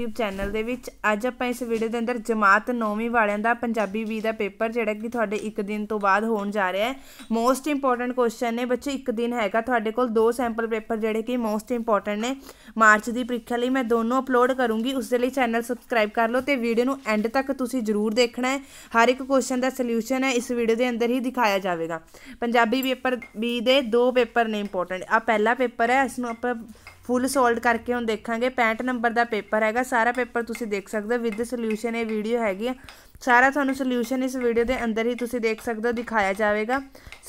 YouTube channel ਦੇ ਵਿੱਚ ਅੱਜ ਆਪਾਂ ਇਸ ਵੀਡੀਓ ਦੇ ਅੰਦਰ ਜਮਾਤ 9ਵੀਂ ਵਾਲਿਆਂ ਦਾ ਪੰਜਾਬੀ ਵੀ ਦਾ ਪੇਪਰ ਜਿਹੜਾ ਕਿ ਤੁਹਾਡੇ ਇੱਕ ਦਿਨ ਤੋਂ ਬਾਅਦ ਹੋਣ ਜਾ ਰਿਹਾ ਹੈ ਮੋਸਟ ਇੰਪੋਰਟੈਂਟ ਕੁਐਸਚਨ ਨੇ ਬੱਚੇ ਇੱਕ ਦਿਨ ਹੈਗਾ ਤੁਹਾਡੇ ਕੋਲ ਦੋ ਸੈਂਪਲ ਪੇਪਰ ਜਿਹੜੇ ਕਿ ਮੋਸਟ ਇੰਪੋਰਟੈਂਟ ਨੇ ਮਾਰਚ ਦੀ ਪ੍ਰੀਖਿਆ ਲਈ ਮੈਂ ਦੋਨੋਂ ਅਪਲੋਡ ਕਰੂੰਗੀ ਉਸ ਦੇ ਲਈ ਚੈਨਲ ਸਬਸਕ੍ਰਾਈਬ ਕਰ ਲਓ ਤੇ ਵੀਡੀਓ ਨੂੰ ਐਂਡ ਤੱਕ ਤੁਸੀਂ ਜ਼ਰੂਰ ਦੇਖਣਾ ਹੈ ਹਰ ਇੱਕ ਕੁਐਸਚਨ ਦਾ ਸੋਲੂਸ਼ਨ ਹੈ ਇਸ ਵੀਡੀਓ ਦੇ ਅੰਦਰ ਹੀ ਦਿਖਾਇਆ ਜਾਵੇਗਾ ਪੰਜਾਬੀ ਪੇਪਰ ਵੀ ਦੇ ਦੋ ਪੇਪਰ ਨੇ ਇੰਪੋਰਟੈਂਟ ਆ ਪਹਿਲਾ ਪੇਪਰ ਹੈ ਇਸ ਨੂੰ ਆਪਾਂ ਫੁੱਲ ਸੋਲਡ ਕਰਕੇ ਹੁਣ ਦੇਖਾਂਗੇ 65 ਨੰਬਰ ਦਾ ਪੇਪਰ ਹੈਗਾ ਸਾਰਾ ਪੇਪਰ ਤੁਸੀਂ ਦੇਖ ਸਕਦੇ ਹੋ ਵਿਦ ਸੋਲੂਸ਼ਨ ਇਹ ਵੀਡੀਓ ਹੈਗੀ ਆ ਸਾਰਾ ਤੁਹਾਨੂੰ ਸੋਲੂਸ਼ਨ ਇਸ ਵੀਡੀਓ ਦੇ ਅੰਦਰ ਹੀ ਤੁਸੀਂ ਦੇਖ ਸਕਦੇ ਹੋ ਦਿਖਾਇਆ ਜਾਵੇਗਾ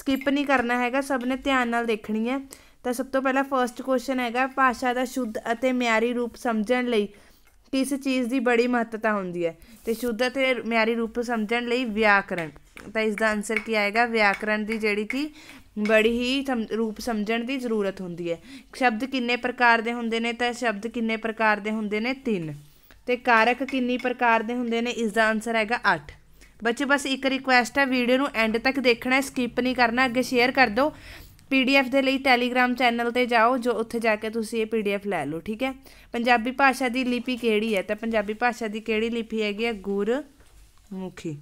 ਸਕਿਪ ਨਹੀਂ ਕਰਨਾ ਹੈਗਾ ਸਭ ਨੇ ਧਿਆਨ ਨਾਲ ਦੇਖਣੀ ਹੈ ਤਾਂ ਸਭ ਤੋਂ ਪਹਿਲਾਂ ਫਰਸਟ ਕੁਐਸਚਨ ਹੈਗਾ ਭਾਸ਼ਾ ਦਾ ਸ਼ੁੱਧ ਅਤੇ ਮਿਆਰੀ ਰੂਪ ਸਮਝਣ ਲਈ ਕਿਸ ਚੀਜ਼ ਦੀ ਬੜੀ ਮਹੱਤਤਾ ਹੁੰਦੀ ਹੈ ਤੇ ਸ਼ੁੱਧ ਅਤੇ ਮਿਆਰੀ ਰੂਪ ਸਮਝਣ ਲਈ ਵਿਆਕਰਣ ਤਾਂ ਇਸ ਦਾ ਆਨਸਰ ਕੀ ਆਏਗਾ ਵਿਆਕਰਣ ਦੀ ਜਿਹੜੀ ਕਿ ਬੜੀ ਹੀ ਰੂਪ ਸਮਝਣ ਦੀ ਜ਼ਰੂਰਤ ਹੁੰਦੀ ਹੈ ਸ਼ਬਦ ਕਿੰਨੇ ਪ੍ਰਕਾਰ ਦੇ ਹੁੰਦੇ ਨੇ ਤਾਂ ਸ਼ਬਦ ਕਿੰਨੇ ਪ੍ਰਕਾਰ ਦੇ ਹੁੰਦੇ ਨੇ ਤਿੰਨ ਤੇ ਕਾਰਕ ਕਿੰਨੀ ਪ੍ਰਕਾਰ ਦੇ ਹੁੰਦੇ ਨੇ ਇਸ ਦਾ ਆਨਸਰ ਹੈਗਾ 8 ਬੱਚੇ ਬਸ ਇੱਕ ਰਿਕੁਐਸਟ ਹੈ ਵੀਡੀਓ ਨੂੰ ਐਂਡ ਤੱਕ ਦੇਖਣਾ ਹੈ ਸਕਿਪ ਨਹੀਂ ਕਰਨਾ ਅੱਗੇ ਸ਼ੇਅਰ ਕਰ ਦਿਓ ਪੀਡੀਐਫ ਦੇ ਲਈ ਟੈਲੀਗ੍ਰam ਚੈਨਲ ਤੇ ਜਾਓ ਜੋ ਉੱਥੇ ਜਾ ਕੇ ਤੁਸੀਂ ਇਹ ਪੀਡੀਐਫ ਲੈ ਲਓ ਠੀਕ ਹੈ ਪੰਜਾਬੀ ਭਾਸ਼ਾ ਦੀ ਲਿਪੀ ਕਿਹੜੀ ਹੈ ਤਾਂ ਪੰਜਾਬੀ ਭਾਸ਼ਾ ਦੀ ਕਿਹੜੀ ਲਿਪੀ ਹੈਗੀ ਹੈ ਗੁਰਮੁਖੀ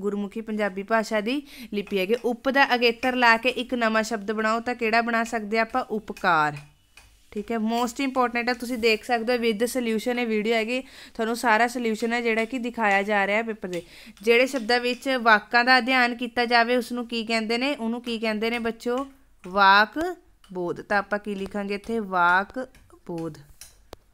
ਗੁਰਮੁਖੀ ਪੰਜਾਬੀ ਭਾਸ਼ਾ ਦੀ ਲਿਪੀ ਹੈਗੇ ਉਪ ਦਾ ਅਗੇਤਰ ਲਾ ਕੇ ਇੱਕ ਨਵਾਂ ਸ਼ਬਦ ਬਣਾਓ ਤਾਂ ਕਿਹੜਾ ਬਣਾ ਸਕਦੇ ਆਪਾਂ ਉਪਕਾਰ ਠੀਕ ਹੈ ਮੋਸਟ ਇੰਪੋਰਟੈਂਟ ਹੈ ਤੁਸੀਂ ਦੇਖ ਸਕਦੇ ਹੋ ਵਿਦ ਸੋਲੂਸ਼ਨ ਇਹ ਵੀਡੀਓ ਹੈਗੀ ਤੁਹਾਨੂੰ ਸਾਰਾ ਸੋਲੂਸ਼ਨ ਹੈ ਜਿਹੜਾ ਕਿ ਦਿਖਾਇਆ ਜਾ ਰਿਹਾ ਹੈ ਪੇਪਰ ਦੇ ਜਿਹੜੇ ਸ਼ਬਦਾਂ ਵਿੱਚ ਵਾਕਾਂ ਦਾ ਅਧਿਐਨ ਕੀਤਾ ਜਾਵੇ ਉਸ ਨੂੰ ਕੀ ਕਹਿੰਦੇ ਨੇ ਉਹਨੂੰ ਕੀ ਕਹਿੰਦੇ ਨੇ ਬੱਚੋ ਵਾਕ ਬੋਧ ਤਾਂ ਆਪਾਂ ਕੀ ਲਿਖਾਂਗੇ ਇੱਥੇ ਵਾਕ ਬੋਧ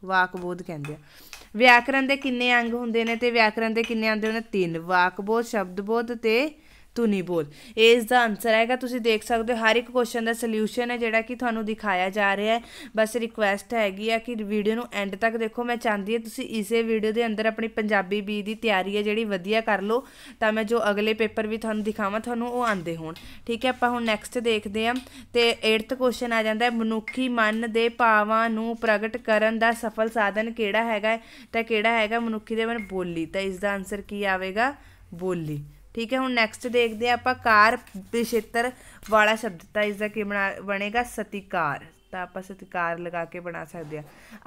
ਵਾਕ ਬੋਧ ਕਹਿੰਦੇ ਆ ਵਿਆਕਰਨ ਦੇ ਕਿੰਨੇ ਅੰਗ ਹੁੰਦੇ ਨੇ ਤੇ ਵਿਆਕਰਨ ਦੇ ਕਿੰਨੇ ਆਉਂਦੇ ਨੇ ਤਿੰਨ ਵਾਕ ਬੋਧ ਸ਼ਬਦ ਬੋਧ ਤੇ ਤੂੰ ਨਹੀਂ ਬੋਲ ਇਹ ਇਸ ਦਾ ਆਨਸਰ ਹੈਗਾ ਤੁਸੀਂ ਦੇਖ ਸਕਦੇ ਹੋ ਹਰ ਇੱਕ ਕੁਐਸਚਨ ਦਾ ਸੋਲੂਸ਼ਨ ਹੈ ਜਿਹੜਾ ਕਿ ਤੁਹਾਨੂੰ ਦਿਖਾਇਆ ਜਾ ਰਿਹਾ ਹੈ ਬਸ ਰਿਕੁਐਸਟ ਹੈਗੀ ਆ ਕਿ ਵੀਡੀਓ ਨੂੰ ਐਂਡ ਤੱਕ ਦੇਖੋ ਮੈਂ ਚਾਹੁੰਦੀ ਹਾਂ ਤੁਸੀਂ ਇਸੇ ਵੀਡੀਓ ਦੇ ਅੰਦਰ ਆਪਣੀ ਪੰਜਾਬੀ ਬੀ ਦੀ ਤਿਆਰੀ ਹੈ ਜਿਹੜੀ ਵਧੀਆ ਕਰ ਲਓ ਤਾਂ ਮੈਂ ਜੋ ਅਗਲੇ ਪੇਪਰ ਵੀ ਤੁਹਾਨੂੰ ਦਿਖਾਵਾਂ ਤੁਹਾਨੂੰ ਉਹ ਆਂਦੇ ਹੋਣ ਠੀਕ ਹੈ ਆਪਾਂ ਹੁਣ ਨੈਕਸਟ ਦੇਖਦੇ ਹਾਂ ਤੇ 8th ਕੁਐਸਚਨ ਆ ਜਾਂਦਾ ਹੈ ਮਨੁੱਖੀ ਮਨ ਦੇ ਭਾਵਾਂ ਨੂੰ ਪ੍ਰਗਟ ਕਰਨ ਦਾ ਸਫਲ ਸਾਧਨ ਕਿਹੜਾ ਹੈਗਾ ਤਾਂ ਕਿਹੜਾ ਹੈਗਾ ਮਨੁੱਖੀ ਦੇ ਮਨ ਬੋਲੀ ਤਾਂ ਇਸ ਦਾ ਆਨਸਰ ਕੀ ਆਵੇਗਾ ਬੋਲੀ ਠੀਕ ਹੈ ਹੁਣ ਨੈਕਸਟ ਦੇਖਦੇ ਆ ਆਪਾਂ ਕਾਰ ਵਿਸ਼ੇਤਰ ਵਾਲਾ ਸ਼ਬਦ ਤਾਂ ਇਸ ਦਾ ਕੀ ਬਣੇਗਾ ਸਤਿਕਾਰ ਤਾਂ ਆਪਾਂ ਸਤਿਕਾਰ ਲਗਾ ਕੇ ਬਣਾ ਸਕਦੇ ਆ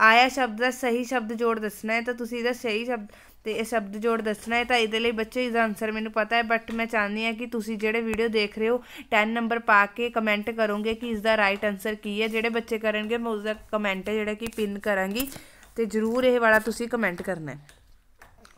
ਆਇਆ ਸ਼ਬਦ ਦਾ ਸਹੀ ਸ਼ਬਦ ਜੋੜ ਦੱਸਣਾ ਹੈ ਤਾਂ ਤੁਸੀਂ ਇਹਦਾ ਸਹੀ ਸ਼ਬਦ ਤੇ ਇਹ ਸ਼ਬਦ ਜੋੜ ਦੱਸਣਾ ਹੈ ਤਾਂ ਇਹਦੇ ਲਈ ਬੱਚੇ ਇਹਦਾ ਆਨਸਰ ਮੈਨੂੰ ਪਤਾ ਹੈ ਬਟ ਮੈਂ ਚਾਹੁੰਦੀ ਹਾਂ ਕਿ ਤੁਸੀਂ ਜਿਹੜੇ ਵੀਡੀਓ ਦੇਖ ਰਹੇ ਹੋ 10 ਨੰਬਰ ਪਾ ਕੇ ਕਮੈਂਟ ਕਰੋਗੇ ਕਿ ਇਸ ਦਾ ਰਾਈਟ ਆਨਸਰ ਕੀ ਹੈ ਜਿਹੜੇ ਬੱਚੇ ਕਰਨਗੇ ਮੈਂ ਉਸ ਦਾ ਕਮੈਂਟ ਜਿਹੜਾ ਕਿ ਪਿੰਨ ਕਰਾਂਗੀ ਤੇ ਜ਼ਰੂਰ ਇਹ ਵਾਲਾ ਤੁਸੀਂ ਕਮੈਂਟ ਕਰਨਾ ਹੈ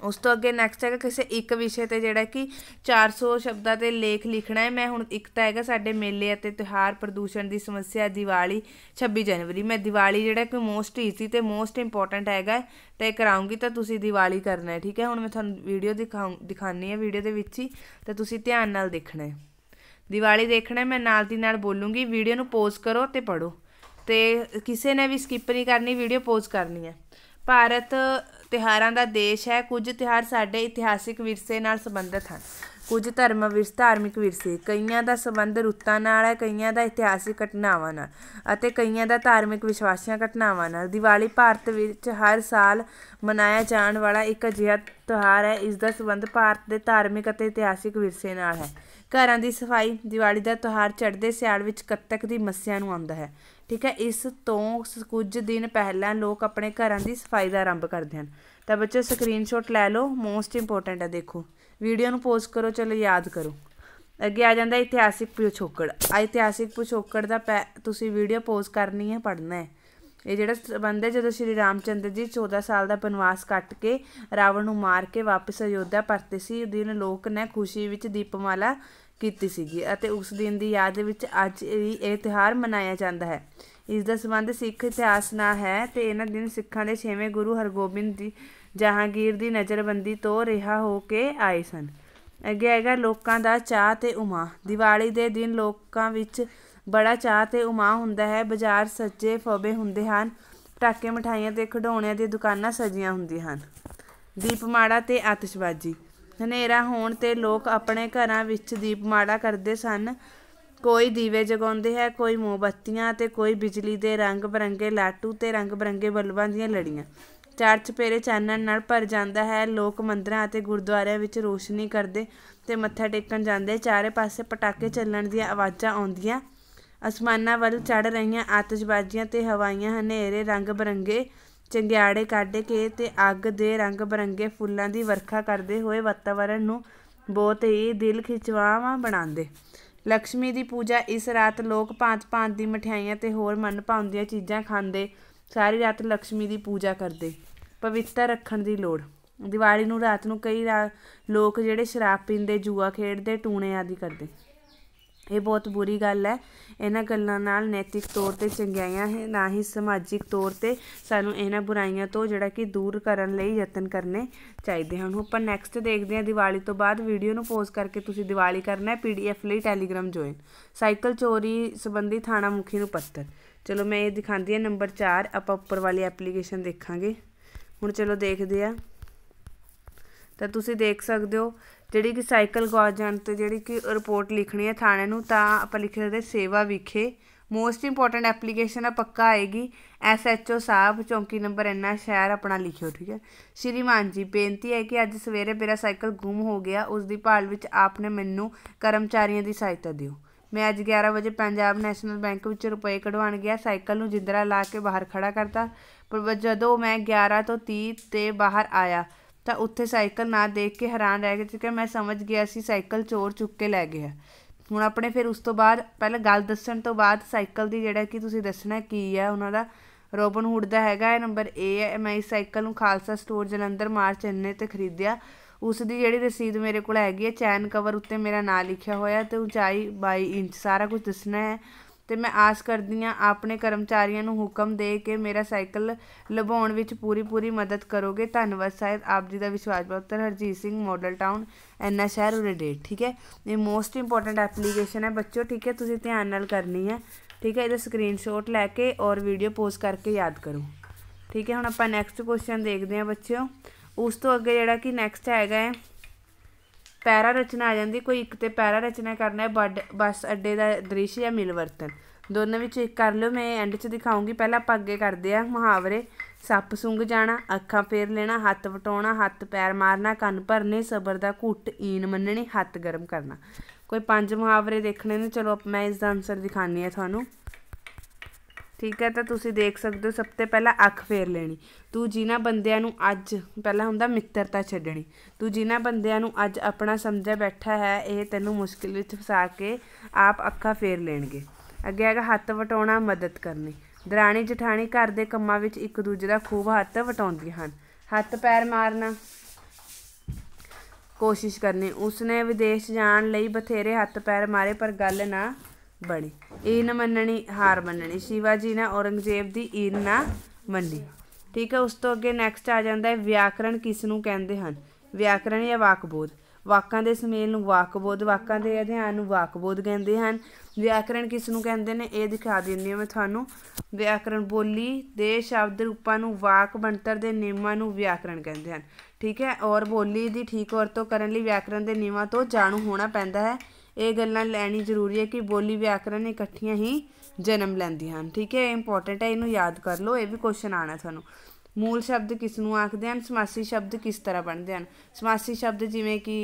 ਉਸ ਤੋਂ ਅੱਗੇ ਨੈਕਸਟ ਹੈਗਾ ਕਿਸੇ ਇੱਕ ਵਿਸ਼ੇ ਤੇ ਜਿਹੜਾ ਕਿ 400 ਸ਼ਬਦਾਂ ਤੇ ਲੇਖ ਲਿਖਣਾ ਹੈ ਮੈਂ ਹੁਣ ਇੱਕ ਤਾਂ ਹੈਗਾ ਸਾਡੇ ਮੇਲੇ ਅਤੇ ਤਿਉਹਾਰ ਪ੍ਰਦੂਸ਼ਣ ਦੀ ਸਮੱਸਿਆ ਦੀਵਾਲੀ 26 ਜਨਵਰੀ ਮੈਂ ਦੀਵਾਲੀ ਜਿਹੜਾ ਕਿ ਮੋਸਟ ਈਜ਼ੀ ਤੇ ਮੋਸਟ ਇੰਪੋਰਟੈਂਟ ਹੈਗਾ ਤੇ ਕਰਾਉਂਗੀ ਤਾਂ ਤੁਸੀਂ ਦੀਵਾਲੀ ਕਰਨਾ ਹੈ ਠੀਕ ਹੈ ਹੁਣ ਮੈਂ ਤੁਹਾਨੂੰ ਵੀਡੀਓ ਦਿਖਾਉਂ ਦਿਖਾਣੀ ਹੈ ਵੀਡੀਓ ਦੇ ਵਿੱਚ ਹੀ ਤਾਂ ਤੁਸੀਂ ਧਿਆਨ ਨਾਲ ਦੇਖਣਾ ਹੈ ਦੀਵਾਲੀ ਦੇਖਣਾ ਮੈਂ ਨਾਲ ਦੀ ਨਾਲ ਬੋਲੂੰਗੀ ਵੀਡੀਓ ਨੂੰ ਪੋਜ਼ ਕਰੋ ਤੇ ਪੜੋ ਤੇ ਕਿਸੇ ਨੇ ਵੀ ਸਕਿਪ ਨਹੀਂ ਕਰਨੀ ਵੀਡੀਓ ਪੋਜ਼ ਕਰਨੀ ਹੈ ਭਾਰਤ ਤਿਹਾਰਾਂ ਦਾ ਦੇਸ਼ ਹੈ ਕੁਝ ਤਿਹਾਰ ਸਾਡੇ ਇਤਿਹਾਸਿਕ ਵਿਰਸੇ ਨਾਲ ਸੰਬੰਧਿਤ ਹਨ ਕੁਝ ਧਰਮ ਵਿੱਚ ਧਾਰਮਿਕ ਵਿਰਸੇ ਕਈਆਂ ਦਾ ਸੰਬੰਧ ਰੁੱਤਾਂ ਨਾਲ ਹੈ ਕਈਆਂ ਦਾ ਇਤਿਹਾਸਿਕ ਘਟਨਾਵਾਂ ਨਾਲ ਅਤੇ ਕਈਆਂ ਦਾ ਧਾਰਮਿਕ ਵਿਸ਼ਵਾਸੀਆਂ ਘਟਨਾਵਾਂ ਨਾਲ ਦੀਵਾਲੀ ਭਾਰਤ ਵਿੱਚ ਹਰ ਸਾਲ ਮਨਾਇਆ ਜਾਣ ਵਾਲਾ ਇੱਕ ਅਜਿਹਾ ਤਿਉਹਾਰ ਹੈ ਇਸ ਦਾ ਸੰਬੰਧ ਭਾਰਤ ਦੇ ਧਾਰਮਿਕ ਅਤੇ ਇਤਿਹਾਸਿਕ ਵਿਰਸੇ ਨਾਲ ਹੈ ਘਰਾਂ ਦੀ ਸਫਾਈ ਦੀਵਾਲੀ ਦਾ ਤਿਉਹਾਰ ਚੜ੍ਹਦੇ ਸਿਆਲ ਵਿੱਚ ਕੱਤਕ ਦੀ ਮੱਸਿਆ ਨੂੰ ਆਉਂਦਾ ਹੈ ਠੀਕ ਹੈ ਇਸ ਤੋਂ ਕੁਝ ਦਿਨ ਪਹਿਲਾਂ ਲੋਕ ਆਪਣੇ ਘਰਾਂ ਦੀ ਸਫਾਈ ਦਾ ਆਰੰਭ ਕਰਦੇ ਹਨ ਤਾਂ ਬੱਚੇ ਸਕਰੀਨਸ਼ਾਟ ਲੈ ਲਓ ਮੋਸਟ ਇੰਪੋਰਟੈਂਟ ਹੈ ਦੇਖੋ ਵੀਡੀਓ ਨੂੰ ਪੋਸਟ ਕਰੋ ਚਲੋ ਯਾਦ ਕਰੋ ਅੱਗੇ ਆ ਜਾਂਦਾ ਇਤਿਹਾਸਿਕ ਪਿਛੋਕੜ ਆ ਇਤਿਹਾਸਿਕ ਪਿਛੋਕੜ ਦਾ ਤੁਸੀਂ ਵੀਡੀਓ ਪੋਸਟ ਕਰਨੀ ਹੈ ਪੜ੍ਹਨਾ ਹੈ ਇਹ ਜਿਹੜਾ ਸਬੰਧ ਹੈ ਜਦੋਂ ਸ਼੍ਰੀ ਰਾਮਚੰਦਰ ਜੀ 14 ਸਾਲ ਦਾ ਬਨਵਾਸ ਕੱਟ ਕੇ ਰਾਵਣ ਨੂੰ ਮਾਰ ਕੇ ਵਾਪਸ ਅਯੋਧਿਆ ਪਰਤੇ ਸੀ ਦਿਨ ਲੋਕ ਨੇ ਖੁਸ਼ੀ ਵਿੱਚ ਦੀਪਮਾਲਾ ਕੀਤੀ ਸੀਗੀ ਅਤੇ ਉਸ ਦਿਨ ਦੀ ਯਾਦ ਵਿੱਚ ਅੱਜ ਵੀ ਇਹ ਤਿਹਾਰ ਮਨਾਇਆ ਜਾਂਦਾ ਹੈ ਇਸ ਦਾ ਸਬੰਧ ਸਿੱਖ ਇਤਿਹਾਸ ਨਾਲ ਹੈ ਤੇ ਇਹਨਾਂ ਦਿਨ ਸਿੱਖਾਂ ਦੇ 6ਵੇਂ ਗੁਰੂ ਹਰਗੋਬਿੰਦ ਦੀ ਜਹਾਂਗੀਰ ਦੀ ਨਜ਼ਰਬੰਦੀ ਤੋਂ ਰਿਹਾ ਹੋ ਕੇ ਆਏ ਸਨ ਅੱਗੇ ਆਏਗਾ ਲੋਕਾਂ ਦਾ ਚਾਹ ਤੇ ਉਮਾ ਦੀਵਾਲੀ ਦੇ ਦਿਨ ਲੋਕਾਂ ਵਿੱਚ ਬੜਾ ਚਾਹ ਤੇ ਉਮਾ ਹੁੰਦਾ ਹੈ ਬਾਜ਼ਾਰ ਸੱਜੇ ਫੋਬੇ ਹੁੰਦੇ ਹਨ ਪਟਾਕੇ ਮਠਾਈਆਂ ਤੇ ਖਿਡੌਣਿਆਂ ਦੀਆਂ ਦੁਕਾਨਾਂ ਸਜੀਆਂ ਹੁੰਦੀਆਂ ਹਨ ਦੀਪਮਾੜਾ ਤੇ ਆਤਿਸ਼ਬਾਜ਼ੀ ਹਨੇਰਾ ਹੋਣ ਤੇ ਲੋਕ ਆਪਣੇ ਘਰਾਂ ਵਿੱਚ ਦੀਪਮਾਲਾ ਕਰਦੇ ਸਨ ਕੋਈ ਦੀਵੇ ਜਗਾਉਂਦੇ ਹੈ ਕੋਈ ਮੋਮਬੱਤੀਆਂ ਤੇ ਕੋਈ ਬਿਜਲੀ ਦੇ ਰੰਗ ਬਰੰਗੇ ਲਾਟੂ ਤੇ ਰੰਗ ਬਰੰਗੇ ਬਲਬਾਂ ਦੀਆਂ ਲੜੀਆਂ ਚਾਰ ਪੇਰੇ ਚਾਨਣ ਨਾਲ ਭਰ ਜਾਂਦਾ ਹੈ ਲੋਕ ਮੰਦਰਾਂ ਅਤੇ ਗੁਰਦੁਆਰਿਆਂ ਵਿੱਚ ਰੋਸ਼ਨੀ ਕਰਦੇ ਤੇ ਮੱਥਾ ਟੇਕਣ ਜਾਂਦੇ ਚਾਰੇ ਪਾਸੇ ਪਟਾਕੇ ਚੱਲਣ ਦੀਆਂ ਆਵਾਜ਼ਾਂ ਆਉਂਦੀਆਂ ਅਸਮਾਨਾਂ ਵੱਲ ਚੜ ਰਹੀਆਂ ਆਤਿਸ਼ਬਾਜ਼ੀਆਂ ਤੇ ਹਵਾਈਆਂ ਹਨੇਰੇ ਰੰਗ ਬਰੰਗੇ ਚੰਗਿਆੜੇ ਕੱਢ ਕੇ ਤੇ ਅੱਗ ਦੇ ਰੰਗ ਬਰੰਗੇ ਫੁੱਲਾਂ ਦੀ ਵਰਖਾ ਕਰਦੇ ਹੋਏ ਵਾਤਾਵਰਨ ਨੂੰ ਬਹੁਤ ਹੀ ਦਿਲ ਖਿਚਵਾਵਾ ਬਣਾਉਂਦੇ ਲక్ష్ਮੀ ਦੀ ਪੂਜਾ ਇਸ ਰਾਤ ਲੋਕ ਪਾਂਚ ਪਾਂਚ ਦੀ ਮਠਿਆਈਆਂ ਤੇ ਹੋਰ ਮਨ ਭਾਉਂਦੀਆਂ ਚੀਜ਼ਾਂ ਖਾਂਦੇ ਸਾਰੀ ਰਾਤ ਲక్ష్ਮੀ ਦੀ ਪੂਜਾ ਕਰਦੇ ਪਵਿੱਤਰ ਰੱਖਣ ਦੀ ਲੋੜ ਦੀਵਾਲੀ ਨੂੰ ਰਾਤ ਨੂੰ ਕਈ ਲੋਕ ਜਿਹੜੇ ਸ਼ਰਾਬ ਪੀਂਦੇ ਜੂਆ ਖੇਡਦੇ ਟੂਣੇ ਆਦਿ ਕਰਦੇ ਇਹ ਬਹੁਤ ਬੁਰੀ ਗੱਲ ਹੈ ਇਹਨਾਂ ਗੱਲਾਂ ਨਾਲ ਨੈਤਿਕ ਤੌਰ 'ਤੇ ਚੰਗਿਆਈਆਂ ਹੈ ਨਾ ਹੀ ਸਮਾਜਿਕ ਤੌਰ 'ਤੇ ਸਾਨੂੰ ਇਹਨਾਂ ਬੁਰਾਈਆਂ ਤੋਂ ਜਿਹੜਾ ਕਿ ਦੂਰ ਕਰਨ ਲਈ ਯਤਨ ਕਰਨੇ ਚਾਹੀਦੇ ਹਨ ਆਪਾਂ ਨੈਕਸਟ ਦੇਖਦੇ ਹਾਂ ਦੀਵਾਲੀ ਤੋਂ ਬਾਅਦ ਵੀਡੀਓ ਨੂੰ ਪੋਜ਼ ਕਰਕੇ ਤੁਸੀਂ ਦੀਵਾਲੀ ਕਰਨਾ ਹੈ ਪੀਡੀਐਫ ਲਈ ਟੈਲੀਗ੍ਰਾਮ ਜੁਆਇਨ ਸਾਈਕਲ ਚੋਰੀ ਸੰਬੰਧੀ ਥਾਣਾ ਮੁਖੀ ਨੂੰ ਪੱਤਰ ਚਲੋ ਮੈਂ ਇਹ ਦਿਖਾਉਂਦੀ ਹਾਂ ਨੰਬਰ 4 ਆਪਾਂ ਉੱਪਰ ਵਾਲੀ ਐਪਲੀਕੇਸ਼ਨ ਦੇਖਾਂਗੇ ਹੁਣ ਚਲੋ ਦੇਖਦੇ ਆ ਤਾਂ ਤੁਸੀਂ ਦੇਖ ਸਕਦੇ ਹੋ ਜਿਹੜੀ ਕਿ ਸਾਈਕਲ ਜਾਣ ਤੇ ਜਿਹੜੀ ਕਿ ਰਿਪੋਰਟ ਲਿਖਣੀ ਹੈ ਥਾਣੇ ਨੂੰ ਤਾਂ ਆਪਾਂ ਲਿਖ ਦੇ ਸੇਵਾ ਵਿਖੇ ਮੋਸਟ ਇੰਪੋਰਟੈਂਟ ਐਪਲੀਕੇਸ਼ਨ ਆ ਪੱਕਾ ਆਏਗੀ ਐਸ ਐਚ ਓ ਸਾਹਿਬ ਚੌਂਕੀ ਨੰਬਰ ਇੰਨਾ ਸ਼ਹਿਰ ਆਪਣਾ ਲਿਖਿਓ ਠੀਕ ਹੈ ਸ਼੍ਰੀਮਾਨ ਜੀ ਬੇਨਤੀ ਹੈ ਕਿ ਅੱਜ ਸਵੇਰੇ ਮੇਰਾ ਸਾਈਕਲ ਗੁੰਮ ਹੋ ਗਿਆ ਉਸ ਦੀ ਭਾਲ ਵਿੱਚ ਆਪਨੇ ਮੈਨੂੰ ਕਰਮਚਾਰੀਆਂ ਦੀ ਸਹਾਇਤਾ ਦਿਓ ਮੈਂ ਅੱਜ 11 ਵਜੇ ਪੰਜਾਬ ਨੈਸ਼ਨਲ ਬੈਂਕ ਵਿੱਚ ਰੁਪਏ ਕਢਵਾਣ ਗਿਆ ਸਾਈਕਲ ਨੂੰ ਜਿੰਦਰਾ ਲਾ ਕੇ ਬਾਹਰ ਖੜਾ ਕਰਤਾ ਪਰ ਜਦੋਂ ਮੈਂ 11 ਤੋਂ 30 ਤੇ ਬਾਹਰ ਆਇਆ ਤਾਂ ਉੱਥੇ ਸਾਈਕਲ ਨਾ ਦੇਖ ਕੇ ਹੈਰਾਨ ਰਹਿ ਗਏ ਕਿ ਮੈਂ ਸਮਝ ਗਿਆ ਸੀ ਸਾਈਕਲ ਚੋਰ ਚੁੱਕ ਕੇ ਲੈ ਗਿਆ ਹੁਣ ਆਪਣੇ ਫਿਰ ਉਸ ਤੋਂ ਬਾਅਦ ਪਹਿਲਾਂ ਗੱਲ ਦੱਸਣ ਤੋਂ ਬਾਅਦ ਸਾਈਕਲ ਦੀ ਜਿਹੜਾ ਕਿ ਤੁਸੀਂ ਦੱਸਣਾ ਕੀ ਹੈ ਉਹਨਾਂ ਦਾ ਰੋਬਨ ਹੁੱਡ ਦਾ ਹੈਗਾ ਹੈ ਨੰਬਰ A ਹੈ ਮੈਂ ਇਸ ਸਾਈਕਲ ਨੂੰ ਖਾਲਸਾ ਸਟੋਰ ਜਲੰਧਰ ਮਾਰਚ ਇੰਨੇ ਤੇ ਖਰੀਦਿਆ ਉਸ ਦੀ ਜਿਹੜੀ ਰਸੀਦ ਮੇਰੇ ਕੋਲ ਹੈਗੀ ਹੈ ਚੈਨ ਕਵਰ ਉੱਤੇ ਮੇਰਾ ਨਾਮ ਲਿਖਿਆ ਹੋਇਆ ਤੇ ਉਚਾਈ 22 ਇੰਚ ਸਾਰਾ ਕੁਝ ਦੱਸਣਾ ਹੈ ਤੇ ਮੈਂ ਆਸ ਕਰਦੀ ਆ ਆਪਣੇ ਕਰਮਚਾਰੀਆਂ ਨੂੰ ਹੁਕਮ ਦੇ ਕੇ ਮੇਰਾ ਸਾਈਕਲ ਲਵਾਉਣ ਵਿੱਚ ਪੂਰੀ ਪੂਰੀ ਮਦਦ ਕਰੋਗੇ ਧੰਨਵਾਦ ਸਾਹਿਬ ਆਪ ਜੀ ਦਾ ਵਿਸ਼ਵਾਸ ਪਾਤਰ ਹਰਜੀਤ ਸਿੰਘ ਮਾਡਲ ਟਾਊਨ ਐਨਾ ਸ਼ਹਿਰ ਉਰੇਡੇਟ ਠੀਕ ਹੈ ਇਹ ਮੋਸਟ ਇੰਪੋਰਟੈਂਟ ਐਪਲੀਕੇਸ਼ਨ ਹੈ ਬੱਚਿਓ ਠੀਕ ਹੈ ਤੁਸੀਂ ਧਿਆਨ ਨਾਲ ਕਰਨੀ ਹੈ ਠੀਕ ਹੈ ਇਹਦਾ ਸਕਰੀਨਸ਼ਾਟ ਲੈ ਕੇ ਔਰ ਵੀਡੀਓ ਪੋਸਟ ਕਰਕੇ ਯਾਦ ਕਰੋ ਠੀਕ ਹੈ ਹੁਣ ਆਪਾਂ ਨੈਕਸਟ ਕੁਐਸਚਨ ਦੇਖਦੇ ਹਾਂ ਬੱਚਿਓ ਉਸ ਤੋਂ ਅੱਗੇ ਜਿਹੜਾ ਕਿ ਨੈਕਸਟ ਹੈਗਾ ਹੈ ਪੈਰਾ ਰਚਨਾ ਆ ਜਾਂਦੀ ਕੋਈ ਇੱਕ ਤੇ ਪੈਰਾ ਰਚਨਾ ਕਰਨਾ ਹੈ ਬੱਡ ਬੱਸ ਅੱਡੇ ਦਾ ਦ੍ਰਿਸ਼ ਜਾਂ ਮਿਲਵਰਤਨ ਦੋਨਾਂ ਵਿੱਚ ਇੱਕ ਕਰ ਲਿਓ ਮੈਂ ਐਂਡ 'ਚ ਦਿਖਾਉਂਗੀ ਪਹਿਲਾਂ ਆਪਾਂ ਅੱਗੇ ਕਰਦੇ ਆ ਮੁਹਾਵਰੇ ਸੱਪ ਸੁੰਗ ਜਾਣਾ ਅੱਖਾਂ ਫੇਰ ਲੈਣਾ ਹੱਥ ਵਟਾਉਣਾ ਹੱਥ ਪੈਰ ਮਾਰਨਾ ਕੰਨ ਭਰਨੇ ਸਬਰ ਦਾ ਘੁੱਟ ਈਨ ਮੰਨਣੀ ਹੱਥ ਗਰਮ ਕਰਨਾ ਕੋਈ ਪੰਜ ਮੁਹਾਵਰੇ ਦੇਖਣੇ ਨੇ ਚਲੋ ਮੈਂ ਇਸ ਦਾ ਆਨਸਰ ਦਿਖਾਣੀ ਹੈ ਤੁਹਾਨੂੰ ਠੀਕ ਹੈ ਤਾਂ ਤੁਸੀਂ ਦੇਖ ਸਕਦੇ ਹੋ ਸਭ ਤੋਂ ਪਹਿਲਾਂ ਅੱਖ ਫੇਰ ਲੈਣੀ ਤੂੰ ਜਿਨ੍ਹਾਂ ਬੰਦਿਆਂ ਨੂੰ ਅੱਜ ਪਹਿਲਾਂ ਹੁੰਦਾ ਮਿੱਤਰਤਾ ਛੱਡਣੀ ਤੂੰ ਜਿਨ੍ਹਾਂ ਬੰਦਿਆਂ ਨੂੰ ਅੱਜ ਆਪਣਾ ਸਮਝਿਆ ਬੈਠਾ ਹੈ ਇਹ ਤੈਨੂੰ ਮੁਸ਼ਕਿਲ ਵਿੱਚ ਫਸਾ ਕੇ ਆਪ ਅੱਖਾਂ ਫੇਰ ਲੈਣਗੇ ਅੱਗੇ ਹੈਗਾ ਹੱਥ ਵਟਾਉਣਾ ਮਦਦ ਕਰਨੀ ਦਰਾਣੀ ਜਠਾਣੀ ਘਰ ਦੇ ਕੰਮਾਂ ਵਿੱਚ ਇੱਕ ਦੂਜੇ ਦਾ ਖੂਬ ਹੱਥ ਵਟਾਉਂਦੀਆਂ ਹਨ ਹੱਥ ਪੈਰ ਮਾਰਨਾ ਕੋਸ਼ਿਸ਼ ਕਰਨੀ ਉਸਨੇ ਵਿਦੇਸ਼ ਜਾਣ ਲਈ ਬਥੇਰੇ ਹੱਥ ਪੈਰ ਮਾਰੇ ਪਰ ਗੱਲ ਨਾ ਬੜੀ ਨ ਮੰਨਣੀ ਹਾਰ ਮੰਨਣੀ ਸ਼ਿਵਾਜੀ ਨੇ ਔਰੰਗਜ਼ੇਬ ਦੀ ਈਨ ਨਾ ਮੰਨੀ ਠੀਕ ਹੈ ਉਸ ਤੋਂ ਅੱਗੇ ਨੈਕਸਟ ਆ ਜਾਂਦਾ ਹੈ ਵਿਆਕਰਣ ਕਿਸ ਨੂੰ ਕਹਿੰਦੇ ਹਨ ਵਿਆਕਰਣ ਜਾਂ ਵਾਕਬੋਧ ਵਾਕਾਂ ਦੇ ਸਮੇਲ ਨੂੰ ਵਾਕਬੋਧ ਵਾਕਾਂ ਦੇ ਅਧਿਐਨ ਨੂੰ ਵਾਕਬੋਧ ਕਹਿੰਦੇ ਹਨ ਵਿਆਕਰਣ ਕਿਸ ਨੂੰ ਕਹਿੰਦੇ ਨੇ ਇਹ ਦਿਖਾ ਦਿੰਦੀ ਹਾਂ ਮੈਂ ਤੁਹਾਨੂੰ ਵਿਆਕਰਣ ਬੋਲੀ ਦੇ ਸ਼ਬਦ ਰੂਪਾਂ ਨੂੰ ਵਾਕ ਬਣਤਰ ਦੇ ਨਿਯਮਾਂ ਨੂੰ ਵਿਆਕਰਣ ਕਹਿੰਦੇ ਹਨ ਠੀਕ ਹੈ ਔਰ ਬੋਲੀ ਦੀ ਠੀਕ ਵਰਤੋਂ ਕਰਨ ਲਈ ਵਿਆਕਰਣ ਦੇ ਨਿਯਮਾਂ ਤੋਂ ਜਾਣੂ ਹੋਣਾ ਪੈਂਦਾ ਹੈ ਇਹ ਗੱਲਾਂ ਲੈਣੀ ਜ਼ਰੂਰੀ ਹੈ ਕਿ ਬੋਲੀ ਵਿਆਕਰਨ ਇਕੱਠੀਆਂ ਹੀ ਜਨਮ ਲੈਂਦੀਆਂ ਹਨ ਠੀਕ ਹੈ ਇੰਪੋਰਟੈਂਟ ਹੈ ਇਹਨੂੰ ਯਾਦ ਕਰ ਲਓ ਇਹ ਵੀ ਕੁਐਸਚਨ ਆਣਾ ਤੁਹਾਨੂੰ ਮੂਲ ਸ਼ਬਦ ਕਿਸ ਨੂੰ ਆਖਦੇ ਹਨ ਸਮਾਸੀ ਸ਼ਬਦ ਕਿਸ ਤਰ੍ਹਾਂ ਬਣਦੇ ਹਨ ਸਮਾਸੀ ਸ਼ਬਦ ਜਿਵੇਂ ਕਿ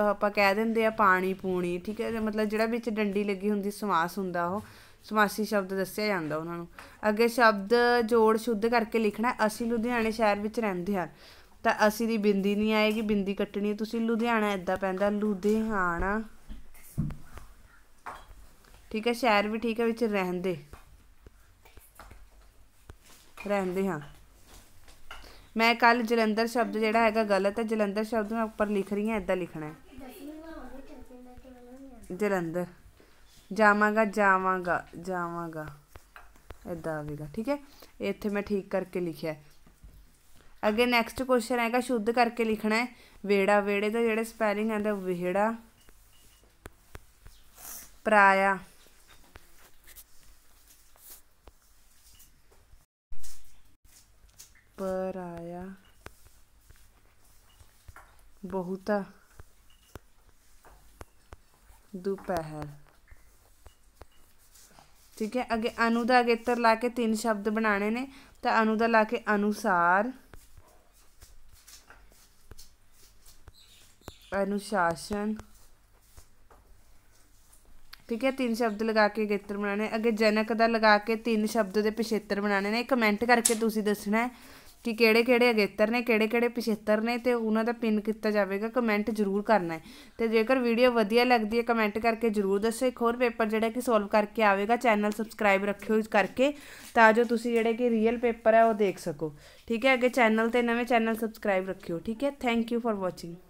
ਆਪਾਂ ਕਹਿ ਦਿੰਦੇ ਆ ਪਾਣੀ ਪੂਣੀ ਠੀਕ ਹੈ ਮਤਲਬ ਜਿਹੜਾ ਵਿੱਚ ਡੰਡੀ ਲੱਗੀ ਹੁੰਦੀ ਸਮਾਸ ਹੁੰਦਾ ਉਹ ਸਮਾਸੀ ਸ਼ਬਦ ਦੱਸਿਆ ਜਾਂਦਾ ਉਹਨਾਂ ਨੂੰ ਅੱਗੇ ਸ਼ਬਦ ਜੋੜ ਸ਼ੁੱਧ ਕਰਕੇ ਲਿਖਣਾ ਅਸੀਂ ਲੁਧਿਆਣੇ ਸ਼ਹਿਰ ਵਿੱਚ ਰਹਿੰਦੇ ਹਾਂ ਤਾਂ ਅਸੀਂ ਦੀ ਬਿੰਦੀ ਨਹੀਂ ਆਏਗੀ ਬਿੰਦੀ ਕੱਟਣੀ ਤੁਸੀਂ ਲੁਧਿਆਣਾ ਇਦਾਂ ਪੈਂਦਾ ਲੁਧਿਆਣਾ ਠੀਕ ਹੈ ਸ਼ਹਿਰ ਵੀ ਠੀਕ ਹੈ ਵਿੱਚ ਰਹਿੰਦੇ ਰਹਿੰਦੇ ਹਾਂ ਮੈਂ ਕੱਲ ਜਲੰਧਰ ਸ਼ਬਦ ਜਿਹੜਾ ਹੈਗਾ ਗਲਤ ਹੈ ਜਲੰਧਰ ਸ਼ਬਦ ਮੈਂ ਉੱਪਰ ਲਿਖ ਰਹੀ ਹਾਂ ਇਦਾਂ ਲਿਖਣਾ ਹੈ ਜਲੰਧਰ ਜਾਵਾਂਗਾ ਜਾਵਾਂਗਾ ਜਾਵਾਂਗਾ ਇਦਾਂ ਆਵੇਗਾ ਠੀਕ ਹੈ ਇੱਥੇ ਮੈਂ ਠੀਕ ਕਰਕੇ ਲਿਖਿਆ ਅੱਗੇ ਨੈਕਸਟ ਕੁਐਸਚਨ ਹੈਗਾ ਸ਼ੁੱਧ ਕਰਕੇ ਲਿਖਣਾ ਹੈ ਵੇੜਾ ਵੇੜੇ ਦਾ ਜਿਹੜਾ ਸਪੈਲਿੰਗ ਆਂਦਾ ਵਿਹੜਾ ਪ੍ਰਾਇਆ ਪਰਾਇਆ ਬਹੁਤਾ ਦੁਪਹਿਰ ਠੀਕ ਹੈ ਅਗੇ ਅਨੂ ਦਾ ਅਗੇਤਰ ਲਾ ਕੇ ਤਿੰਨ ਸ਼ਬਦ ਬਣਾਣੇ ਨੇ ਤਾਂ ਅਨੂ ਦਾ ਲਾ ਕੇ ਅਨੁਸਾਰ ਅਨੁਸ਼ਾਸਨ ਠੀਕ ਹੈ ਤਿੰਨ ਸ਼ਬਦ ਲਗਾ ਕੇ ਅਗੇਤਰ ਬਣਾਣੇ ਅਗੇ ਜਨਕ ਦਾ ਲਗਾ ਕੇ ਤਿੰਨ ਸ਼ਬਦ ਦੇ ਪਿਛੇਤਰ ਬਣਾਣੇ ਨੇ ਕਮੈਂਟ ਕਰਕੇ ਤੁਸੀਂ ਦੱਸਣਾ ਹੈ ਕਿ ਕਿਹੜੇ ਕਿਹੜੇ ਅਗੇਤਰ ਨੇ ਕਿਹੜੇ ਕਿਹੜੇ ਪਿਛੇਤਰ ਨੇ ਤੇ ਉਹਨਾਂ ਦਾ ਪਿੰਨ ਕੀਤਾ ਜਾਵੇਗਾ ਕਮੈਂਟ ਜ਼ਰੂਰ ਕਰਨਾ ਹੈ ਤੇ ਜੇਕਰ ਵੀਡੀਓ ਵਧੀਆ ਲੱਗਦੀ ਹੈ ਕਮੈਂਟ ਕਰਕੇ ਜ਼ਰੂਰ ਦੱਸੋ ਇੱਕ ਹੋਰ ਪੇਪਰ ਜਿਹੜਾ ਕਿ ਸੋਲਵ ਕਰਕੇ ਆਵੇਗਾ ਚੈਨਲ ਸਬਸਕ੍ਰਾਈਬ ਰੱਖਿਓ ਕਰਕੇ ਤਾਂ ਜੋ ਤੁਸੀਂ ਜਿਹੜੇ ਕਿ ਰੀਅਲ ਪੇਪਰ ਹੈ ਉਹ ਦੇਖ ਸਕੋ ਠੀਕ ਹੈ ਅੱਗੇ ਚੈਨਲ ਤੇ ਨਵੇਂ ਚੈਨਲ ਸਬਸਕ੍ਰਾਈਬ ਰੱਖਿਓ ਠੀਕ ਹੈ ਥੈਂਕ ਯੂ ਫॉर ਵਾਚਿੰਗ